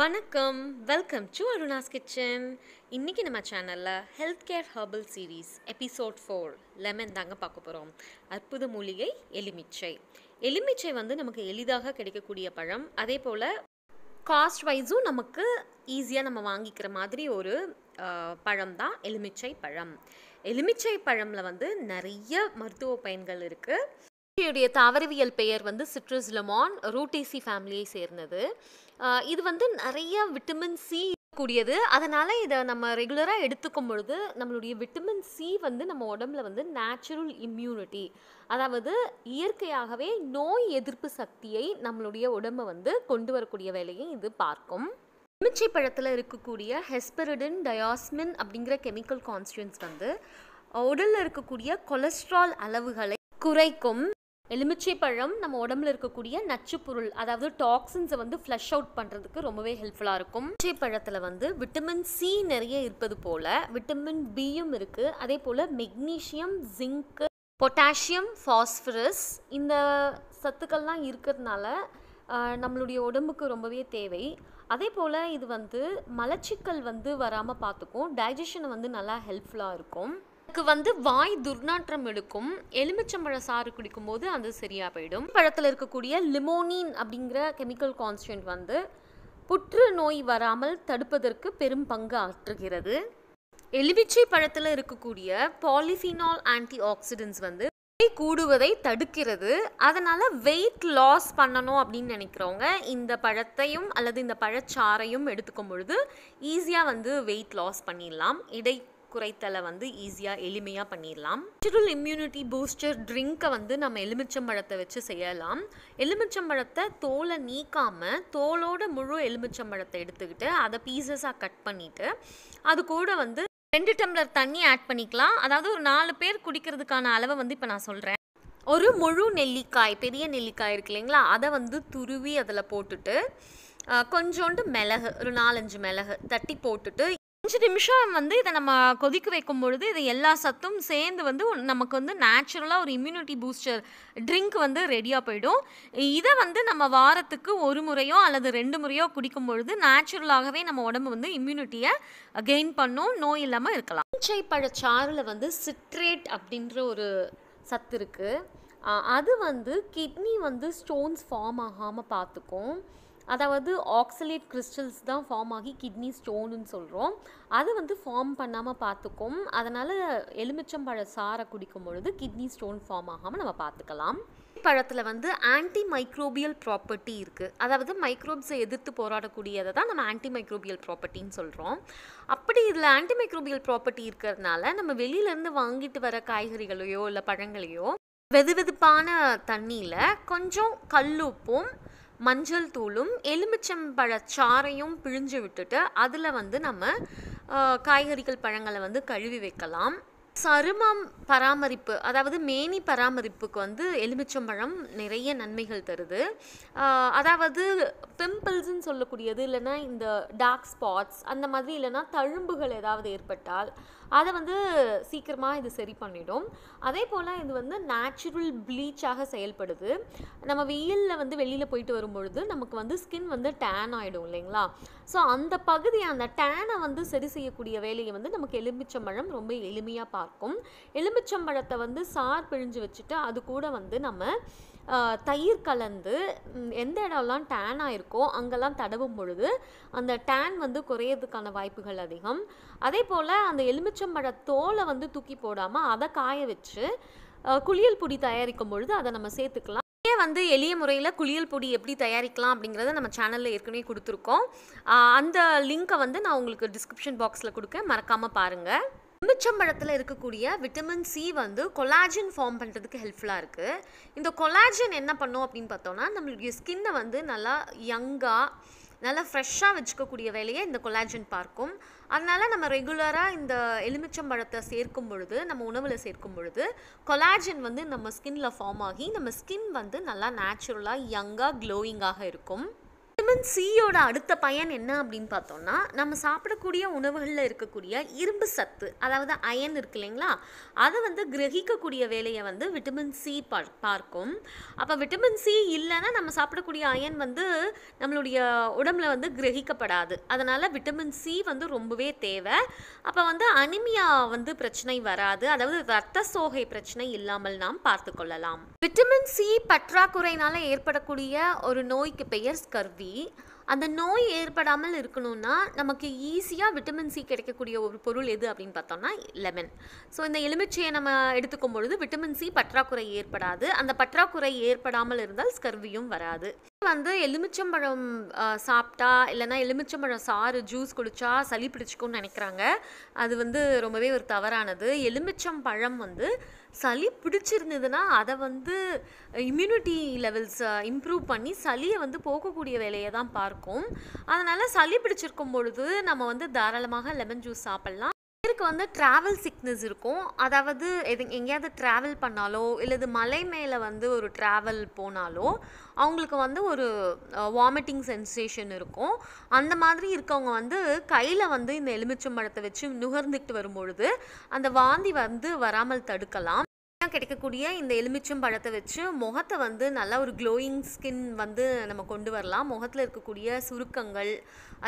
வணக்கம் welcome to அருணாஸ் kitchen இன்றைக்கி நம்ம சேனலில் health care herbal series episode four lemon தாங்க பார்க்க போகிறோம் அற்புத மூலிகை எலுமிச்சை எலுமிச்சை வந்து நமக்கு எளிதாக கிடைக்கக்கூடிய பழம் அதே போல் காஸ்ட் வைஸும் நமக்கு ஈஸியாக நம்ம வாங்கிக்கிற மாதிரி ஒரு பழம் தான் எலுமிச்சை பழம் எலுமிச்சை பழமில் வந்து நிறைய மருத்துவ பயன்கள் இருக்குது இவருடைய தாவரவியல் பெயர் வந்து சிட்ரஸ் லெமான் ரூட்டிசி ஃபேமிலியை சேர்ந்தது இது வந்து நிறைய விட்டமின் சி கூடியது அதனால் இதை நம்ம ரெகுலராக எடுத்துக்கும் பொழுது நம்மளுடைய விட்டமின் சி வந்து நம்ம உடம்புல வந்து நேச்சுரல் இம்யூனிட்டி அதாவது இயற்கையாகவே நோய் எதிர்ப்பு சக்தியை நம்மளுடைய உடம்பை வந்து கொண்டு வரக்கூடிய வேலையை இது பார்க்கும் எலுமிச்சை பழத்தில் இருக்கக்கூடிய ஹெஸ்பெரிடின் டயாஸ்மின் அப்படிங்கிற கெமிக்கல் கான்ஸ்டியூன்ஸ் வந்து உடலில் இருக்கக்கூடிய கொலஸ்ட்ரால் அளவுகளை குறைக்கும் எலுமிச்சை பழம் நம்ம உடம்புல இருக்கக்கூடிய நச்சு பொருள் அதாவது டாக்ஸின்ஸை வந்து ஃப்ளஷ் அவுட் பண்ணுறதுக்கு ரொம்பவே ஹெல்ப்ஃபுல்லாக இருக்கும் எலுமிச்சை பழத்தில் வந்து விட்டமின் சி நிறைய இருப்பது போல் விட்டமின் பியும் இருக்குது அதே போல் மெக்னீஷியம் ஜிங்க் பொட்டாசியம் ஃபாஸ்பரஸ் இந்த சத்துக்கள்லாம் இருக்கிறதுனால நம்மளுடைய உடம்புக்கு ரொம்பவே தேவை அதே போல் இது வந்து மலச்சிக்கல் வந்து வராமல் பார்த்துக்கும் டைஜஷனை வந்து நல்லா ஹெல்ப்ஃபுல்லாக இருக்கும் அதுக்கு வந்து வாய் துர்நாற்றம் எடுக்கும் எலுமிச்சம்பழ சாறு குடிக்கும்போது அது சரியாக போயிடும் பழத்தில் இருக்கக்கூடிய லிமோனின் அப்படிங்கிற கெமிக்கல் கான்ஸ்டன்ட் வந்து புற்று நோய் வராமல் தடுப்பதற்கு பெரும் பங்கு ஆற்றுகிறது எலுமிச்சை பழத்தில் இருக்கக்கூடிய பாலிஃபினால் ஆன்டி ஆக்சிடென்ட்ஸ் வந்து கூடுவதை தடுக்கிறது அதனால் வெயிட் லாஸ் பண்ணணும் அப்படின்னு நினைக்கிறவங்க இந்த பழத்தையும் அல்லது இந்த பழச்சாரையும் எடுத்துக்கும் பொழுது ஈஸியாக வந்து வெயிட் லாஸ் பண்ணிடலாம் இடை குறைத்தலை வந்து ஈஸியாக எளிமையாக பண்ணிடலாம் நேச்சுரல் இம்யூனிட்டி பூஸ்டர் ட்ரிங்க்கை வந்து நம்ம எலுமிச்சம்பழத்தை வச்சு செய்யலாம் எலுமிச்சம்பழத்தை தோலை நீக்காமல் தோலோட முழு எலுமிச்சம்பழத்தை எடுத்துக்கிட்டு அதை பீசஸாக கட் பண்ணிவிட்டு அது கூட வந்து ரெண்டு டம்ளர் தண்ணி ஆட் பண்ணிக்கலாம் அதாவது ஒரு நாலு பேர் குடிக்கிறதுக்கான அளவை வந்து இப்போ நான் சொல்கிறேன் ஒரு முழு நெல்லிக்காய் பெரிய நெல்லிக்காய் இருக்கு இல்லைங்களா அதை வந்து துருவி அதில் போட்டுட்டு கொஞ்சோண்டு மிளகு ஒரு நாலஞ்சு மிளகு தட்டி போட்டுட்டு அஞ்சு நிமிஷம் வந்து இதை நம்ம கொதிக்க வைக்கும் பொழுது இது எல்லா சத்தும் சேர்ந்து வந்து நமக்கு வந்து நேச்சுரலாக ஒரு இம்யூனிட்டி பூஸ்டர் ட்ரிங்க் வந்து ரெடியாக போயிடும் இதை வந்து நம்ம வாரத்துக்கு ஒரு முறையோ அல்லது ரெண்டு முறையோ குடிக்கும் பொழுது நேச்சுரலாகவே நம்ம உடம்பு வந்து இம்யூனிட்டியை கெயின் பண்ணும் நோய் இல்லாமல் இருக்கலாம் பச்சை பழச்சாறில் வந்து சிட்ரேட் அப்படின்ற ஒரு சத்து இருக்குது அது வந்து கிட்னி வந்து ஸ்டோன்ஸ் ஃபார்ம் ஆகாமல் பார்த்துக்கும் அதாவது ஆக்சலேட் கிறிஸ்டல்ஸ் தான் ஃபார்ம் ஆகி கிட்னி ஸ்டோனுன்னு சொல்கிறோம் அது வந்து ஃபார்ம் பண்ணாமல் பார்த்துக்கும் அதனால் எலுமிச்சம்பழ சாரை குடிக்கும் பொழுது கிட்னி ஸ்டோன் ஃபார்ம் ஆகாமல் நம்ம பார்த்துக்கலாம் பழத்தில் வந்து ஆன்டி மைக்ரோபியல் ப்ராப்பர்ட்டி இருக்குது அதாவது மைக்ரோப்ஸை எதிர்த்து போராடக்கூடியதை தான் நம்ம ஆன்டி மைக்ரோபியல் ப்ராப்பர்ட்டின்னு சொல்கிறோம் அப்படி இதில் ஆன்டி மைக்ரோபியல் ப்ராப்பர்ட்டி இருக்கிறதுனால நம்ம வெளியிலேருந்து வாங்கிட்டு வர காய்கறிகளையோ இல்லை பழங்களையோ வெது வெதுப்பான தண்ணியில் கொஞ்சம் கல்லுப்பும் மஞ்சள் தூளும் எலுமிச்சம்பழ சாறையும் பிழிஞ்சு விட்டுட்டு அதில் வந்து நம்ம காய்கறிகள் பழங்களை வந்து கழுவி வைக்கலாம் சருமம் பராமரிப்பு அதாவது மேனி பராமரிப்புக்கு வந்து எலுமிச்சம்பழம் நிறைய நன்மைகள் தருது அதாவது பிம்பிள்ஸ்ன்னு சொல்லக்கூடியது இல்லைன்னா இந்த டார்க் ஸ்பாட்ஸ் அந்த மாதிரி இல்லைன்னா தழும்புகள் ஏதாவது ஏற்பட்டால் அதை வந்து சீக்கிரமாக இது சரி பண்ணிடும் அதே போல் இது வந்து நேச்சுரல் ப்ளீச்சாக செயல்படுது நம்ம வெயிலில் வந்து வெளியில் போயிட்டு வரும்பொழுது நமக்கு வந்து ஸ்கின் வந்து டேன் ஆகிடும் இல்லைங்களா ஸோ அந்த பகுதி அந்த டேனை வந்து சரி செய்யக்கூடிய வேலையை வந்து நமக்கு எலுமிச்சம்பழம் ரொம்ப எளிமையாக பார்க்கும் எலுமிச்சம்பழத்தை வந்து சார் பிழிஞ்சு வச்சுட்டு அது கூட வந்து நம்ம தயிர் கலந்து எந்த இடம்லாம் டேன் ஆயிருக்கோ அங்கெல்லாம் தடவும் பொழுது அந்த டேன் வந்து குறையிறதுக்கான வாய்ப்புகள் அதிகம் அதே போல் அந்த எலுமிச்சம்பழ தோலை வந்து தூக்கி போடாமல் அதை காய வச்சு குளியல் பொடி தயாரிக்கும் பொழுது அதை நம்ம சேர்த்துக்கலாம் ஏன் வந்து எளிய முறையில் குளியல் பொடி எப்படி தயாரிக்கலாம் அப்படிங்கிறத நம்ம சேனலில் ஏற்கனவே கொடுத்துருக்கோம் அந்த லிங்க்கை வந்து நான் உங்களுக்கு டிஸ்கிரிப்ஷன் பாக்ஸில் கொடுக்க மறக்காமல் பாருங்கள் எலுமிச்சம்பழத்தில் இருக்கக்கூடிய விட்டமின் சி வந்து கொலாஜின் ஃபார்ம் பண்ணுறதுக்கு ஹெல்ப்ஃபுல்லாக இருக்குது இந்த கொலாஜின் என்ன பண்ணும் அப்படின்னு பார்த்தோன்னா நம்மளுடைய ஸ்கின்னை வந்து நல்லா யங்காக நல்லா ஃப்ரெஷ்ஷாக வச்சுக்கக்கூடிய வேலையை இந்த கொலாஜின் பார்க்கும் அதனால் நம்ம ரெகுலராக இந்த எலுமிச்சம்பழத்தை சேர்க்கும் பொழுது நம்ம உணவில் சேர்க்கும் பொழுது கொலாஜன் வந்து நம்ம ஸ்கின்னில் ஃபார்ம் ஆகி நம்ம ஸ்கின் வந்து நல்லா நேச்சுரலாக யங்காக க்ளோயிங்காக இருக்கும் விட்டமின் சியோட அடுத்த பயன் என்ன அப்படின்னு பார்த்தோம்னா நம்ம சாப்பிடக்கூடிய உணவுகளில் இருக்கக்கூடிய இரும்பு சத்து அதாவது அயன் இருக்கு இல்லைங்களா அதை வந்து கிரகிக்கக்கூடிய வேலையை வந்து விட்டமின் சி பார் பார்க்கும் அப்போ விட்டமின் சி இல்லைன்னா நம்ம சாப்பிடக்கூடிய அயன் வந்து நம்மளுடைய உடம்புல வந்து கிரகிக்கப்படாது அதனால் விட்டமின் சி வந்து ரொம்பவே தேவை அப்போ வந்து அனிமியா வந்து பிரச்சனை வராது அதாவது ரத்த சோகை பிரச்சனை இல்லாமல் நாம் பார்த்து கொள்ளலாம் விட்டமின் சி பற்றாக்குறையினால் ஏற்படக்கூடிய ஒரு நோய்க்கு பெயர் ஸ்கர்வி மாதிரி அந்த நோய் ஏற்படாமல் இருக்கணும்னா நமக்கு ஈஸியாக விட்டமின் சி கிடைக்கக்கூடிய ஒரு பொருள் எது அப்படின்னு பார்த்தோம்னா லெமன் ஸோ இந்த எலுமிச்சையை நம்ம எடுத்துக்கும் பொழுது விட்டமின் சி பற்றாக்குறை ஏற்படாது அந்த பற்றாக்குறை ஏற்படாமல் இருந்தால் ஸ்கர்வியும் வராது வந்து எலுமிச்சம்பழம் சாப்பிட்டா இல்லைன்னா எலுமிச்சம்பழம் சாறு ஜூஸ் குடிச்சா சளி பிடிச்சிக்கும்னு நினைக்கிறாங்க அது வந்து ரொம்பவே ஒரு தவறானது எலுமிச்சம் பழம் வந்து சளி பிடிச்சிருந்ததுன்னா அதை வந்து இம்யூனிட்டி லெவல்ஸ் இம்ப்ரூவ் பண்ணி சளியை வந்து போக்கக்கூடிய வேலையை தான் பார்க்கும் அதனால் சளி பிடிச்சிருக்கும் பொழுது நம்ம வந்து தாராளமாக லெமன் ஜூஸ் சாப்பிட்லாம் பேருக்கு வந்து ட்ராவல் சிக்னஸ் இருக்கும் அதாவது எது எங்கேயாவது ட்ராவல் பண்ணாலோ இல்லது மலை மேலே வந்து ஒரு ட்ராவல் போனாலோ அவங்களுக்கு வந்து ஒரு வாமிட்டிங் சென்சேஷன் இருக்கும் அந்த மாதிரி இருக்கவங்க வந்து கையில் வந்து இந்த எலுமிச்சம்பழத்தை வச்சு நுகர்ந்துக்கிட்டு வரும்பொழுது அந்த வாந்தி வந்து வராமல் தடுக்கலாம் கிடைக்கக்கூடிய இந்த எலுமிச்சம் பழத்தை வச்சு முகத்தை வந்து நல்லா ஒரு க்ளோயிங் ஸ்கின் வந்து நம்ம கொண்டு வரலாம் முகத்தில் இருக்கக்கூடிய சுருக்கங்கள்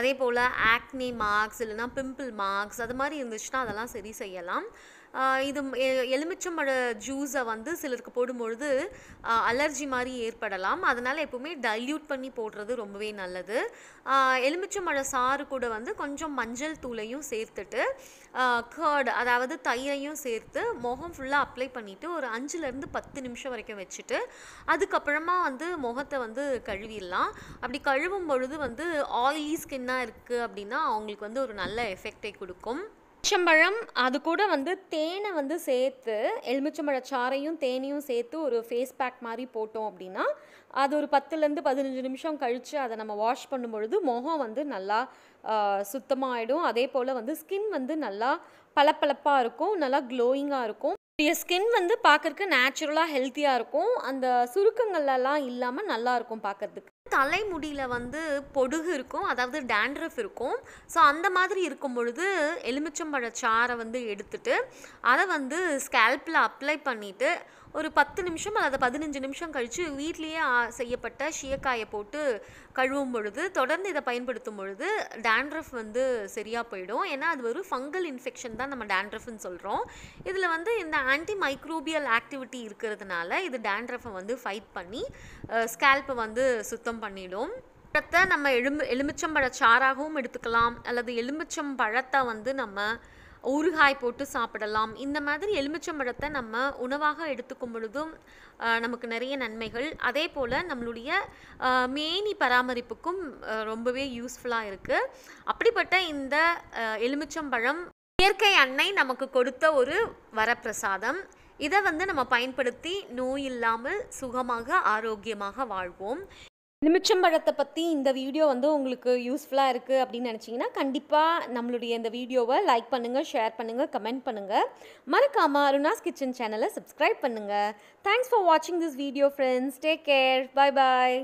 அதே போல் ஆக்னி மார்க்ஸ் இல்லைனா பிம்பிள் மார்க்ஸ் அது மாதிரி இருந்துச்சுன்னா அதெல்லாம் சரி செய்யலாம் இது எலுமிச்சம்பழ ஜூஸை வந்து சிலருக்கு போடும்பொழுது அலர்ஜி மாதிரி ஏற்படலாம் அதனால் எப்போவுமே டைல்யூட் பண்ணி போடுறது ரொம்பவே நல்லது எலுமிச்சம்பழ சாறு கூட வந்து கொஞ்சம் மஞ்சள் தூளையும் சேர்த்துட்டு கேர்டு அதாவது தயிரையும் சேர்த்து முகம் ஃபுல்லாக அப்ளை பண்ணிவிட்டு ஒரு அஞ்சுலேருந்து பத்து நிமிஷம் வரைக்கும் வச்சுட்டு அதுக்கப்புறமா வந்து முகத்தை வந்து கழுவிடலாம் அப்படி கழுவும் பொழுது வந்து ஆயிலி ஸ்கின்னாக இருக்குது அப்படின்னா அவங்களுக்கு வந்து ஒரு நல்ல எஃபெக்டை கொடுக்கும் எலுமிச்சம்பழம் அது கூட வந்து தேனை வந்து சேர்த்து எலுமிச்சம்பழ சாறையும் தேனையும் சேர்த்து ஒரு ஃபேஸ் பேக் மாதிரி போட்டோம் அப்படின்னா அது ஒரு பத்துலேருந்து பதினஞ்சு நிமிஷம் கழித்து அதை நம்ம வாஷ் பண்ணும்பொழுது முகம் வந்து நல்லா சுத்தமாகிடும் அதே போல் வந்து ஸ்கின் வந்து நல்லா பளபளப்பாக இருக்கும் நல்லா க்ளோயிங்காக இருக்கும் உடைய ஸ்கின் வந்து பார்க்கறதுக்கு நேச்சுரலாக ஹெல்த்தியாக இருக்கும் அந்த சுருக்கங்கள்லாம் இல்லாமல் நல்லாயிருக்கும் பார்க்கறதுக்கு தலைமுடியில் வந்து பொடுகு இருக்கும் அதாவது டேண்ட்ரஃப் இருக்கும் ஸோ அந்த மாதிரி இருக்கும் பொழுது எலுமிச்சம்பழ சாரை வந்து எடுத்துட்டு அதை வந்து ஸ்கேல்பில் அப்ளை பண்ணிவிட்டு ஒரு பத்து நிமிஷம் அல்லது பதினஞ்சு நிமிஷம் கழித்து வீட்லேயே செய்யப்பட்ட ஷியக்காயை போட்டு கழுவும் பொழுது தொடர்ந்து இதை பயன்படுத்தும் பொழுது டேண்ட்ரஃப் வந்து சரியாக போயிடும் ஏன்னா அது ஒரு ஃபங்கல் இன்ஃபெக்ஷன் தான் நம்ம டேண்ட்ரஃப்னு சொல்கிறோம் இதில் வந்து இந்த ஆன்டி மைக்ரோபியல் ஆக்டிவிட்டி இருக்கிறதுனால இது டேண்ட்ரஃபை வந்து ஃபைட் பண்ணி ஸ்கேல்ப்பை வந்து சுத்தம் பண்ணிடும் பழத்தை நம்ம எலும்பு எலுமிச்சம்பழ சாராகவும் எடுத்துக்கலாம் அல்லது எலுமிச்சம் பழத்தை வந்து நம்ம ஊறுகாய் போட்டு சாப்பிடலாம் இந்த மாதிரி எலுமிச்சம்பழத்தை நம்ம உணவாக எடுத்துக்கும் பொழுதும் நமக்கு நிறைய நன்மைகள் அதே போல் நம்மளுடைய மேனி பராமரிப்புக்கும் ரொம்பவே யூஸ்ஃபுல்லாக இருக்குது அப்படிப்பட்ட இந்த எலுமிச்சம்பழம் இயற்கை அன்னை நமக்கு கொடுத்த ஒரு வரப்பிரசாதம் இதை வந்து நம்ம பயன்படுத்தி நோய் இல்லாமல் சுகமாக ஆரோக்கியமாக வாழ்வோம் நிமிச்சம்பழத்தை பற்றி இந்த வீடியோ வந்து உங்களுக்கு யூஸ்ஃபுல்லாக இருக்குது அப்படின்னு நினச்சிங்கன்னா கண்டிப்பாக நம்மளுடைய இந்த வீடியோவை லைக் பண்ணுங்கள் ஷேர் பண்ணுங்கள் கமெண்ட் பண்ணுங்கள் மறக்காமல் அருணாஸ் கிச்சன் சேனலை சப்ஸ்கிரைப் பண்ணுங்கள் தேங்க்ஸ் ஃபார் வாட்சிங் this video friends take care bye bye